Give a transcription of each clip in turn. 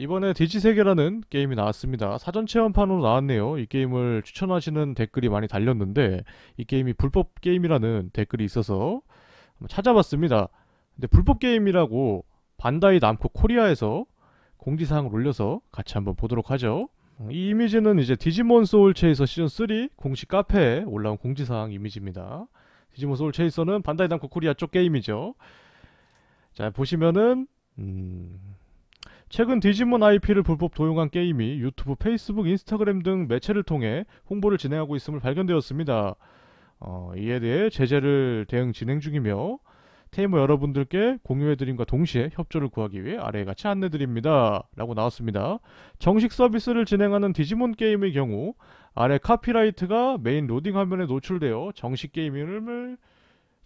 이번에 디지세계라는 게임이 나왔습니다. 사전 체험판으로 나왔네요. 이 게임을 추천하시는 댓글이 많이 달렸는데 이 게임이 불법 게임이라는 댓글이 있어서 한번 찾아봤습니다. 근데 불법 게임이라고 반다이 남코 코리아에서 공지사항을 올려서 같이 한번 보도록 하죠. 이 이미지는 이제 디지몬 소울 체이서 시즌3 공식 카페에 올라온 공지사항 이미지입니다. 디지몬 소울 체이서는 반다이 남코 코리아 쪽 게임이죠. 자 보시면은 음... 최근 디지몬 IP를 불법 도용한 게임이 유튜브, 페이스북, 인스타그램 등 매체를 통해 홍보를 진행하고 있음을 발견되었습니다. 어, 이에 대해 제재를 대응 진행 중이며 테이머 여러분들께 공유해드림과 동시에 협조를 구하기 위해 아래에 같이 안내드립니다. 라고 나왔습니다. 정식 서비스를 진행하는 디지몬 게임의 경우 아래 카피라이트가 메인 로딩 화면에 노출되어 정식 게임 이을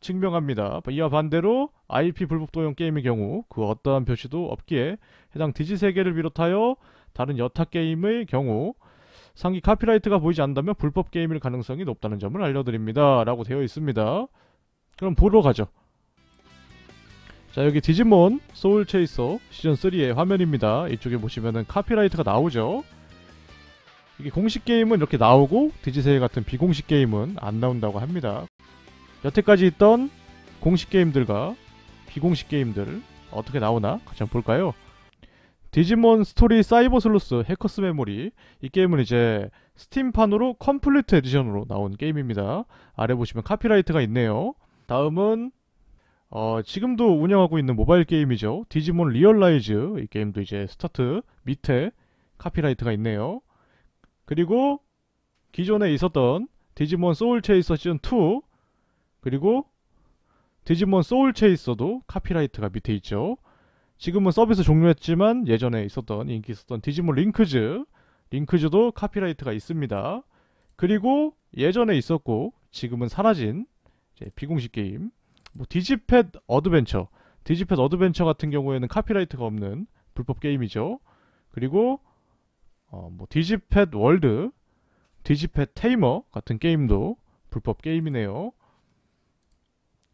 증명합니다. 이와 반대로 IP 불법 도용 게임의 경우 그 어떠한 표시도 없기에 해당 디지 세계를 비롯하여 다른 여타 게임의 경우 상위 카피라이트가 보이지 않는다면 불법 게임일 가능성이 높다는 점을 알려드립니다. 라고 되어 있습니다. 그럼 보러 가죠. 자 여기 디지몬 소울체이서 시즌3의 화면입니다. 이쪽에 보시면은 카피라이트가 나오죠. 이게 공식 게임은 이렇게 나오고 디지세이 같은 비공식 게임은 안 나온다고 합니다. 여태까지 있던 공식 게임들과 비공식 게임들 어떻게 나오나 같이 한번 볼까요? 디지몬 스토리 사이버 슬로스 해커스 메모리 이 게임은 이제 스팀판으로 컴플리트 에디션으로 나온 게임입니다. 아래 보시면 카피라이트가 있네요. 다음은 어, 지금도 운영하고 있는 모바일 게임이죠. 디지몬 리얼라이즈 이 게임도 이제 스타트 밑에 카피라이트가 있네요. 그리고 기존에 있었던 디지몬 소울 체이서 시즌 2 그리고 디지몬 소울 체이서도 카피라이트가 밑에 있죠. 지금은 서비스 종료했지만 예전에 있었던 인기 있었던 디지몬 링크즈 링크즈도 카피라이트가 있습니다. 그리고 예전에 있었고 지금은 사라진 비공식 게임 뭐 디지펫 어드벤처 디지펫 어드벤처 같은 경우에는 카피라이트가 없는 불법 게임이죠. 그리고 어, 뭐 디지펫 월드 디지펫 테이머 같은 게임도 불법 게임이네요.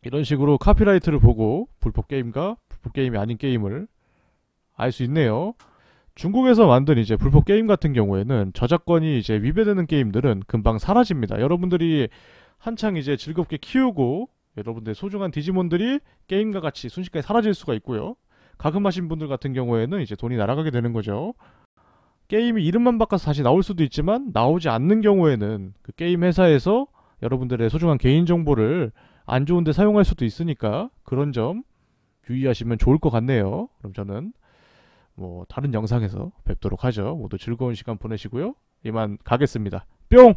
이런 식으로 카피라이트를 보고 불법 게임과 불법 게임이 아닌 게임을 알 수 있네요. 중국에서 만든 이제 불법 게임 같은 경우에는 저작권이 이제 위배되는 게임들은 금방 사라집니다. 여러분들이 한창 이제 즐겁게 키우고 여러분들의 소중한 디지몬들이 게임과 같이 순식간에 사라질 수가 있고요. 가금하신 분들 같은 경우에는 이제 돈이 날아가게 되는 거죠. 게임이 이름만 바꿔서 다시 나올 수도 있지만 나오지 않는 경우에는 그 게임 회사에서 여러분들의 소중한 개인 정보를 안 좋은데 사용할 수도 있으니까 그런 점 유의하시면 좋을 것 같네요. 그럼 저는 뭐 다른 영상에서 뵙도록 하죠. 모두 즐거운 시간 보내시고요. 이만 가겠습니다. 뿅!